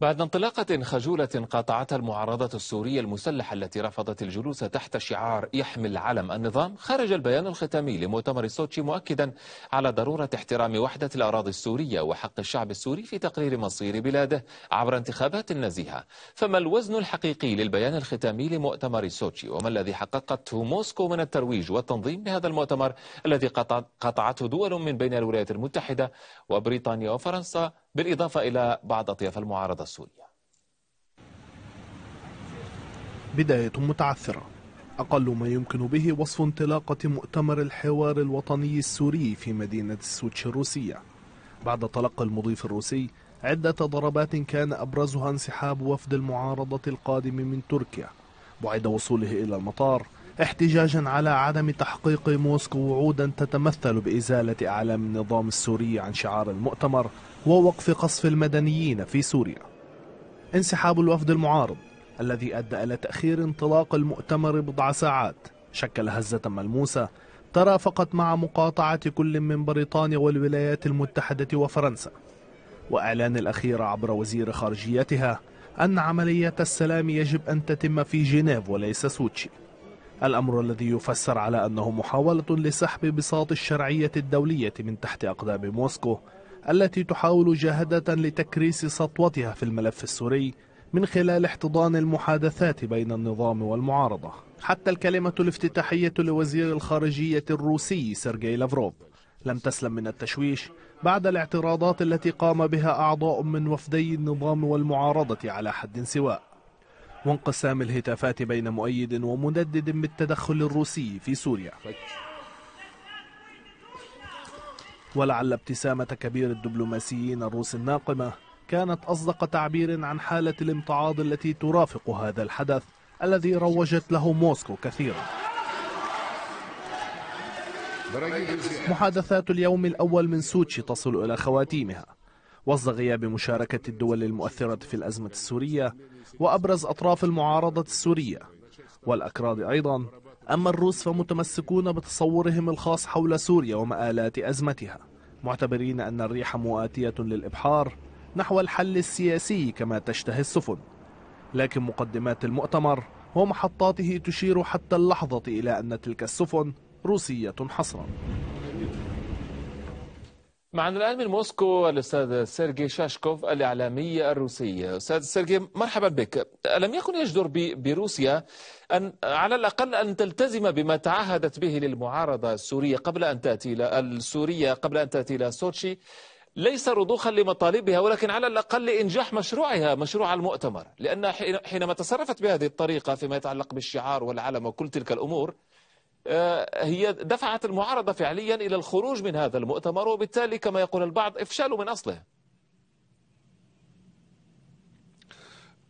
بعد انطلاقة خجولة قاطعتها المعارضة السورية المسلحة التي رفضت الجلوس تحت شعار يحمل علم النظام خرج البيان الختامي لمؤتمر سوتشي مؤكدا على ضرورة احترام وحدة الأراضي السورية وحق الشعب السوري في تقرير مصير بلاده عبر انتخابات نزيهة فما الوزن الحقيقي للبيان الختامي لمؤتمر سوتشي وما الذي حققته موسكو من الترويج والتنظيم لهذا المؤتمر الذي قطعته دول من بين الولايات المتحدة وبريطانيا وفرنسا بالإضافة إلى بعض أطياف المعارضة سوريا بداية متعثرة أقل ما يمكن به وصف انطلاقة مؤتمر الحوار الوطني السوري في مدينة السوتش الروسية بعد تلقي المضيف الروسي عدة ضربات كان أبرزها انسحاب وفد المعارضة القادم من تركيا بعد وصوله إلى المطار احتجاجا على عدم تحقيق موسكو وعودا تتمثل بإزالة أعلام النظام السوري عن شعار المؤتمر ووقف قصف المدنيين في سوريا انسحاب الوفد المعارض الذي أدى إلى تأخير انطلاق المؤتمر بضع ساعات شكل هزة ملموسة ترافقت مع مقاطعة كل من بريطانيا والولايات المتحدة وفرنسا وإعلان الأخير عبر وزير خارجيتها أن عملية السلام يجب أن تتم في جنيف وليس سوتشي الأمر الذي يفسر على أنه محاولة لسحب بساط الشرعية الدولية من تحت أقدام موسكو التي تحاول جاهدة لتكريس سطوتها في الملف السوري من خلال احتضان المحادثات بين النظام والمعارضة حتى الكلمة الافتتاحية لوزير الخارجية الروسي سيرجي لافروف لم تسلم من التشويش بعد الاعتراضات التي قام بها أعضاء من وفدي النظام والمعارضة على حد سواء وانقسام الهتافات بين مؤيد ومندد بالتدخل الروسي في سوريا ولعل ابتسامة كبير الدبلوماسيين الروس الناقمة كانت أصدق تعبير عن حالة الامتعاض التي ترافق هذا الحدث الذي روجت له موسكو كثيرا محادثات اليوم الأول من سوتشي تصل إلى خواتيمها وسط غياب مشاركة الدول المؤثرة في الأزمة السورية وأبرز أطراف المعارضة السورية والأكراد أيضا أما الروس فمتمسكون بتصورهم الخاص حول سوريا ومآلات أزمتها معتبرين أن الريح مؤاتية للإبحار نحو الحل السياسي كما تشتهي السفن لكن مقدمات المؤتمر ومحطاته تشير حتى اللحظة إلى أن تلك السفن روسية حصرا معنا الآن من موسكو الأستاذ سيرجي شاشكوف الإعلامي الروسي أستاذ سيرجي مرحبا بك ألم يكن يجدر بروسيا أن على الأقل أن تلتزم بما تعهدت به للمعارضة السورية قبل أن تأتي إلى السورية قبل أن تأتي إلى سوتشي ليس رضوخا لمطالبها ولكن على الأقل لإنجاح مشروعها مشروع المؤتمر لأن حينما تصرفت بهذه الطريقة فيما يتعلق بالشعار والعلم وكل تلك الأمور آه، هي دفعت المعارضة فعليا إلى الخروج من هذا المؤتمر وبالتالي كما يقول البعض إفشاله من أصله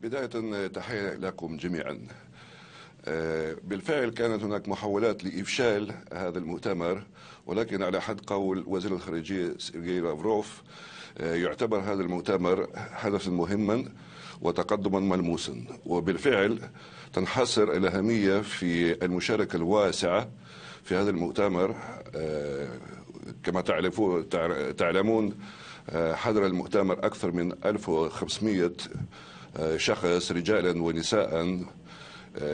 بداية تحية لكم جميعا آه، بالفعل كانت هناك محاولات لإفشال هذا المؤتمر ولكن على حد قول وزير الخارجية سيرجي لافروف آه، يعتبر هذا المؤتمر حدثا مهما وتقدما ملموسا وبالفعل تنحصر الأهمية في المشاركة الواسعة في هذا المؤتمر آه، كما تعلمون آه، حضر المؤتمر أكثر من 1500 آه، شخص رجالا ونساء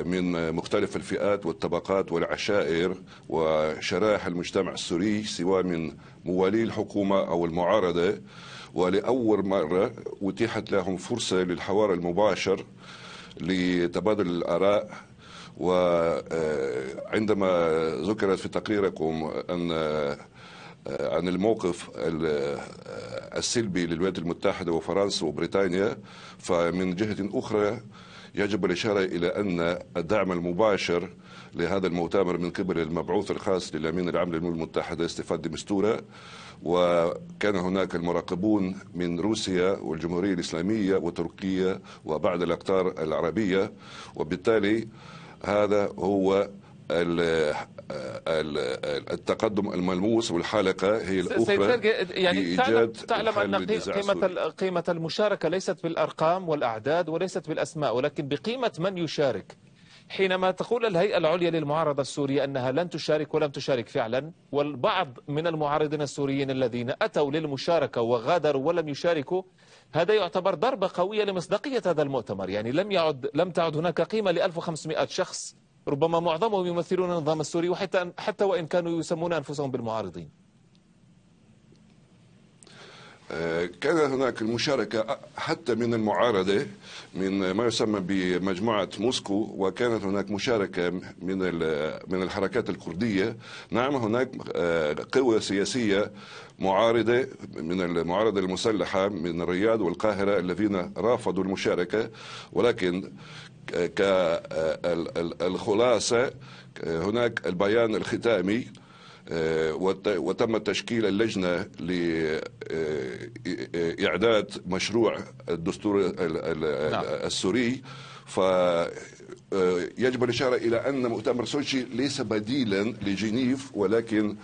من مختلف الفئات والطبقات والعشائر وشرائح المجتمع السوري سواء من موالي الحكومة أو المعارضة ولأول مرة أتيحت لهم فرصة للحوار المباشر لتبادل الآراء وعندما ذكرت في تقريركم أن عن الموقف السلبي للولايات المتحدة وفرنسا وبريطانيا فمن جهة أخرى يجب الإشارة إلى أن الدعم المباشر لهذا المؤتمر من قبل المبعوث الخاص للأمين العام للأمم المتحدة استفاد دمستورة وكان هناك المراقبون من روسيا والجمهورية الإسلامية وتركيا وبعض الأقطار العربية وبالتالي هذا هو التقدم الملموس والحلقة هي الأخرى يعني في إيجاد تعلم أن قيمة, قيمة المشاركة ليست بالأرقام والأعداد وليست بالأسماء ولكن بقيمة من يشارك حينما تقول الهيئة العليا للمعارضة السورية أنها لن تشارك ولم تشارك فعلا والبعض من المعارضين السوريين الذين أتوا للمشاركة وغادروا ولم يشاركوا هذا يعتبر ضربة قوية لمصداقية هذا المؤتمر يعني لم يعد لم تعد هناك قيمة ل 1500 شخص ربما معظمهم يمثلون النظام السوري وحتى حتى وإن كانوا يسمون أنفسهم بالمعارضين آه، كان هناك المشاركة حتى من المعارضة من ما يسمى بمجموعة موسكو وكانت هناك مشاركة من من الحركات الكردية نعم هناك آه، قوى سياسية معارضة من المعارضة المسلحة من الرياض والقاهرة الذين رافضوا المشاركة ولكن كالخلاصة هناك البيان الختامي آه، وتم تشكيل اللجنة لإعداد آه، مشروع الدستور نعم. السوري فيجب آه، الإشارة إلى أن مؤتمر سوتشي ليس بديلا لجنيف ولكن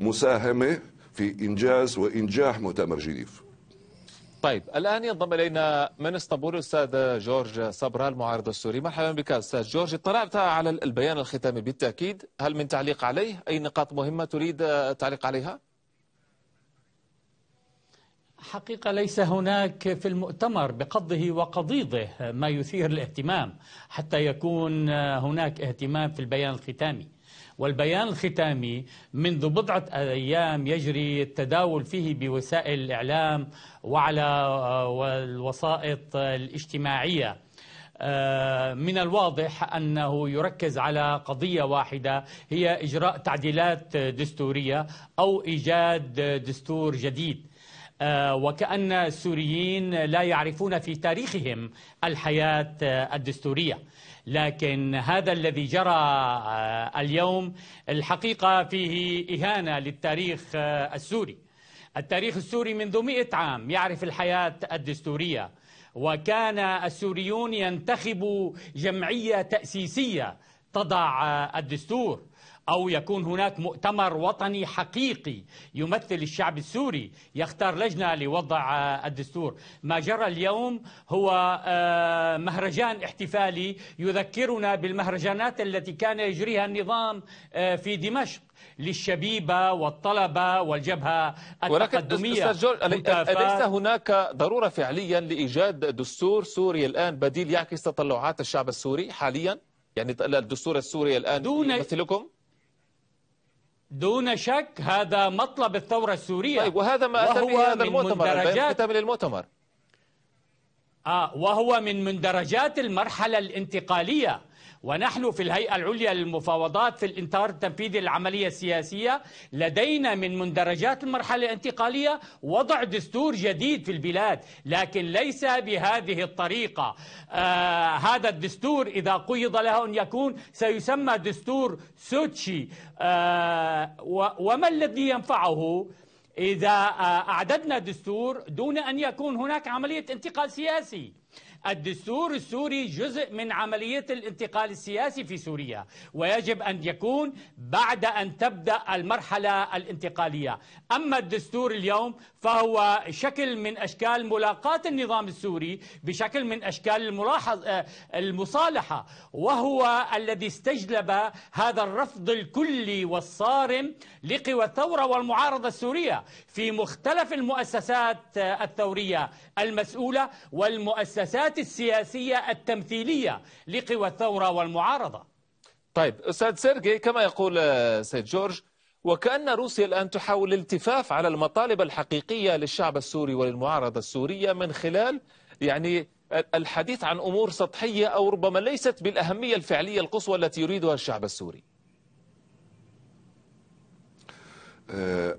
مساهمة في إنجاز وإنجاح مؤتمر جنيف طيب الآن ينضم إلينا من اسطنبول الأستاذ جورج صبرا المعارض السوري مرحبا بك أستاذ جورج اطلعت على البيان الختامي بالتأكيد هل من تعليق عليه أي نقاط مهمة تريد التعليق عليها؟ حقيقة ليس هناك في المؤتمر بقضه وقضيضه ما يثير الاهتمام حتى يكون هناك اهتمام في البيان الختامي والبيان الختامي منذ بضعة أيام يجري التداول فيه بوسائل الإعلام وعلى آه، الوسائط الاجتماعية آه، من الواضح أنه يركز على قضية واحدة هي إجراء تعديلات دستورية أو إيجاد دستور جديد آه، وكأن السوريين لا يعرفون في تاريخهم الحياة آه، الدستورية لكن هذا الذي جرى آه، اليوم الحقيقة فيه إهانة للتاريخ السوري التاريخ السوري منذ مئة عام يعرف الحياة الدستورية وكان السوريون ينتخبوا جمعية تأسيسية تضع الدستور أو يكون هناك مؤتمر وطني حقيقي يمثل الشعب السوري يختار لجنة لوضع الدستور ما جرى اليوم هو آه، مهرجان احتفالي يذكرنا بالمهرجانات التي كان يجريها النظام آه، في دمشق للشبيبة والطلبة والجبهة التقدمية ولكن أليس هناك ضرورة فعليا لإيجاد دستور سوري الآن بديل يعكس تطلعات الشعب السوري حاليا يعني الدستور السوري الآن دون يمثلكم؟ دون شك هذا مطلب الثورة السورية طيب وهذا ما أتى به هذا المؤتمر الختام للمؤتمر آه وهو من مندرجات المرحلة الانتقالية ونحن في الهيئة العليا للمفاوضات في الإنتار التنفيذي للعملية السياسية لدينا من مندرجات المرحلة الانتقالية وضع دستور جديد في البلاد لكن ليس بهذه الطريقة آه هذا الدستور إذا قيض له أن يكون سيسمى دستور سوتشي آه وما الذي ينفعه إذا آه، أعددنا دستور دون أن يكون هناك عملية انتقال سياسي الدستور السوري جزء من عملية الانتقال السياسي في سوريا ويجب أن يكون بعد أن تبدأ المرحلة الانتقالية أما الدستور اليوم فهو شكل من أشكال ملاقاة النظام السوري بشكل من أشكال الملاحظ آه، المصالحة وهو الذي استجلب هذا الرفض الكلي والصارم لقوى الثورة والمعارضة السورية في مختلف المؤسسات آه، الثورية المسؤولة والمؤسسات الحملات السياسية التمثيلية لقوى الثورة والمعارضة طيب أستاذ سيرجي كما يقول آه، سيد جورج وكأن روسيا الآن تحاول الالتفاف على المطالب الحقيقية للشعب السوري وللمعارضة السورية من خلال يعني الحديث عن أمور سطحية أو ربما ليست بالأهمية الفعلية القصوى التي يريدها الشعب السوري آه،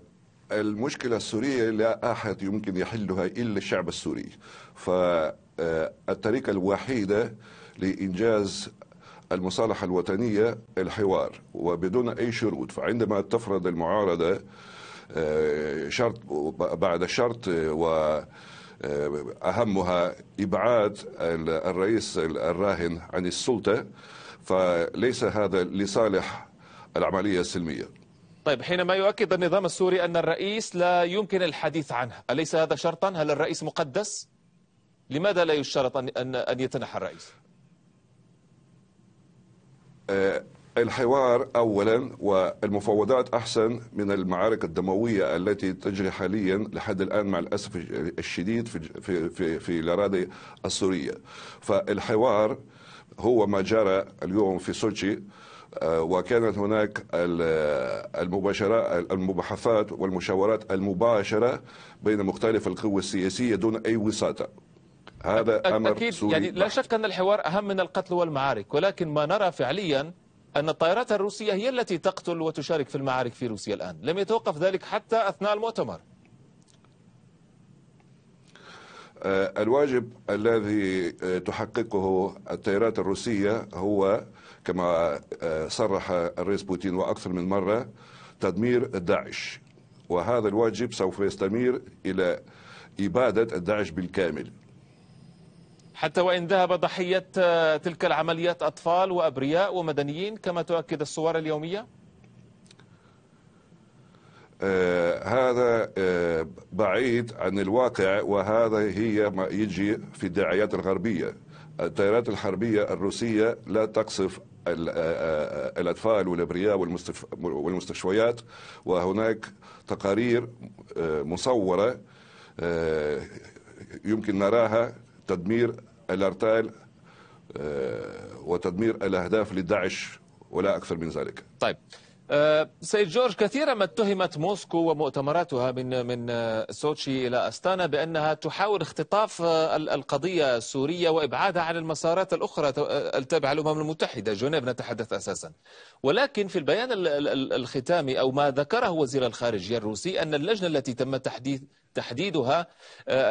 المشكلة السورية لا أحد يمكن يحلها إلا الشعب السوري ف آه، الطريقة الوحيدة لإنجاز المصالحة الوطنية الحوار وبدون أي شروط فعندما تفرض المعارضة آه، شرط بعد شرط و آه، أهمها إبعاد الرئيس الراهن عن السلطة فليس هذا لصالح العملية السلمية طيب حينما يؤكد النظام السوري أن الرئيس لا يمكن الحديث عنه أليس هذا شرطا؟ هل الرئيس مقدس؟ لماذا لا يشترط أن أن يتنحى الرئيس؟ آه، الحوار اولا والمفاوضات احسن من المعارك الدمويه التي تجري حاليا لحد الان مع الاسف الشديد في في في, في الاراضي السوريه فالحوار هو ما جرى اليوم في سوتشي آه، وكانت هناك المباشرة المباحثات والمشاورات المباشرة بين مختلف القوى السياسية دون أي وساطة هذا أمر أكيد سوري يعني لا شك أن الحوار أهم من القتل والمعارك ولكن ما نرى فعليا أن الطائرات الروسية هي التي تقتل وتشارك في المعارك في روسيا الآن لم يتوقف ذلك حتى أثناء المؤتمر آه، الواجب الذي آه، تحققه الطائرات الروسية هو كما آه، صرح الرئيس بوتين وأكثر من مرة تدمير داعش وهذا الواجب سوف يستمر إلى إبادة الداعش بالكامل حتى وإن ذهب ضحية آه، تلك العمليات أطفال وأبرياء ومدنيين كما تؤكد الصور اليومية؟ آه هذا آه بعيد عن الواقع وهذا هي ما يجي في الدعايات الغربية التيارات الحربية الروسية لا تقصف آه، آه، الأطفال والأبرياء والمستشفيات وهناك تقارير مصورة يمكن نراها تدمير الارتال آه، وتدمير الاهداف لداعش ولا اكثر من ذلك. طيب آه، سيد جورج كثيرا ما اتهمت موسكو ومؤتمراتها من من آه، سوتشي الى استانا بانها تحاول اختطاف آه، القضيه السوريه وابعادها عن المسارات الاخرى التابعه للامم المتحده، جنيف نتحدث اساسا. ولكن في البيان الختامي او ما ذكره وزير الخارجيه الروسي ان اللجنه التي تم تحديث تحديدها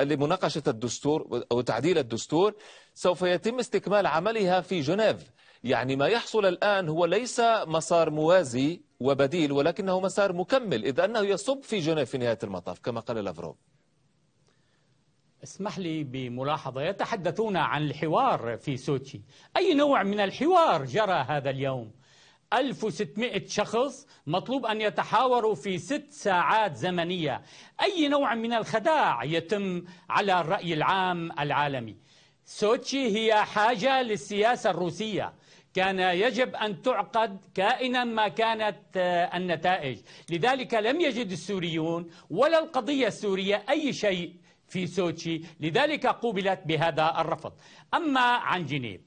لمناقشه الدستور او تعديل الدستور سوف يتم استكمال عملها في جنيف. يعني ما يحصل الآن هو ليس مسار موازي وبديل ولكنه مسار مكمل إذ أنه يصب في جنيف في نهاية المطاف كما قال لافروف اسمح لي بملاحظة يتحدثون عن الحوار في سوتشي أي نوع من الحوار جرى هذا اليوم 1600 شخص مطلوب أن يتحاوروا في ست ساعات زمنية أي نوع من الخداع يتم على الرأي العام العالمي سوتشي هي حاجة للسياسة الروسية كان يجب أن تعقد كائنا ما كانت آه، النتائج لذلك لم يجد السوريون ولا القضية السورية أي شيء في سوتشي لذلك قوبلت بهذا الرفض أما عن جنيف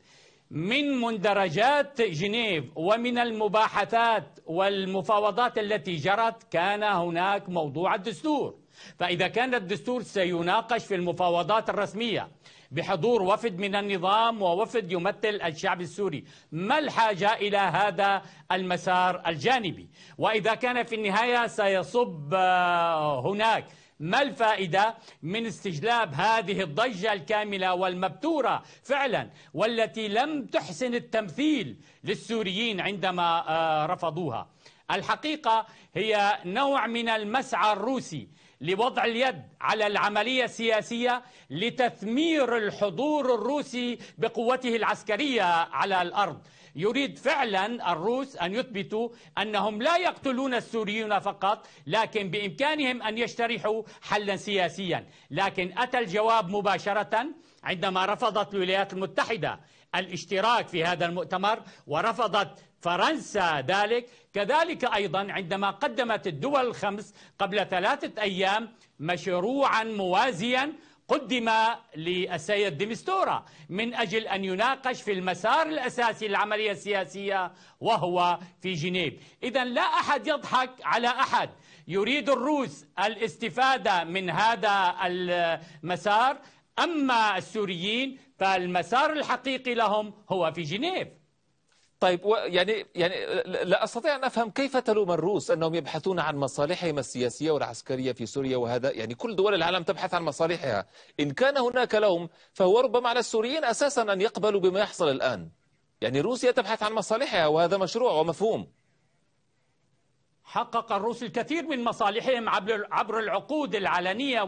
من مندرجات جنيف ومن المباحثات والمفاوضات التي جرت كان هناك موضوع الدستور فإذا كان الدستور سيناقش في المفاوضات الرسمية بحضور وفد من النظام ووفد يمثل الشعب السوري ما الحاجة إلى هذا المسار الجانبي وإذا كان في النهاية سيصب آه، هناك ما الفائدة من استجلاب هذه الضجة الكاملة والمبتورة فعلا والتي لم تحسن التمثيل للسوريين عندما آه، رفضوها الحقيقة هي نوع من المسعى الروسي لوضع اليد على العملية السياسية لتثمير الحضور الروسي بقوته العسكرية على الأرض يريد فعلا الروس أن يثبتوا أنهم لا يقتلون السوريون فقط لكن بإمكانهم أن يشترحوا حلا سياسيا لكن أتى الجواب مباشرة عندما رفضت الولايات المتحدة الاشتراك في هذا المؤتمر ورفضت فرنسا ذلك كذلك أيضا عندما قدمت الدول الخمس قبل ثلاثة أيام مشروعا موازيا قدم للسيد ديمستورا من أجل أن يناقش في المسار الأساسي للعملية السياسية وهو في جنيف إذا لا أحد يضحك على أحد يريد الروس الاستفادة من هذا المسار أما السوريين فالمسار الحقيقي لهم هو في جنيف طيب يعني يعني لا استطيع ان افهم كيف تلوم الروس انهم يبحثون عن مصالحهم السياسيه والعسكريه في سوريا وهذا يعني كل دول العالم تبحث عن مصالحها ان كان هناك لوم فهو ربما على السوريين اساسا ان يقبلوا بما يحصل الان يعني روسيا تبحث عن مصالحها وهذا مشروع ومفهوم حقق الروس الكثير من مصالحهم عبر العقود العلنيه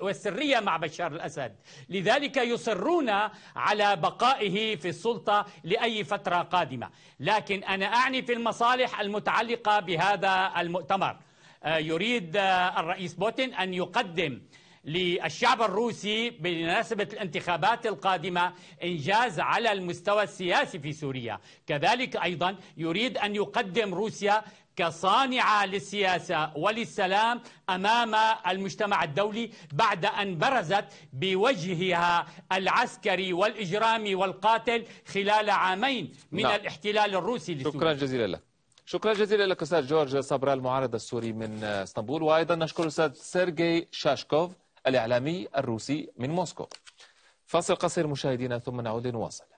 والسريه مع بشار الاسد، لذلك يصرون على بقائه في السلطه لاي فتره قادمه، لكن انا اعني في المصالح المتعلقه بهذا المؤتمر. آه، يريد آه، الرئيس بوتين ان يقدم للشعب الروسي بمناسبة الانتخابات القادمة إنجاز على المستوى السياسي في سوريا كذلك أيضا يريد أن يقدم روسيا كصانعة للسياسة وللسلام أمام المجتمع الدولي بعد أن برزت بوجهها العسكري والإجرامي والقاتل خلال عامين من لا. نعم. الاحتلال الروسي لسوريا شكرا جزيلا لك شكرا جزيلا لك أستاذ جورج صبرا المعارض السوري من اسطنبول وأيضا نشكر الأستاذ سيرجي شاشكوف الإعلامي الروسي من موسكو فاصل قصير مشاهدينا ثم نعود لنواصل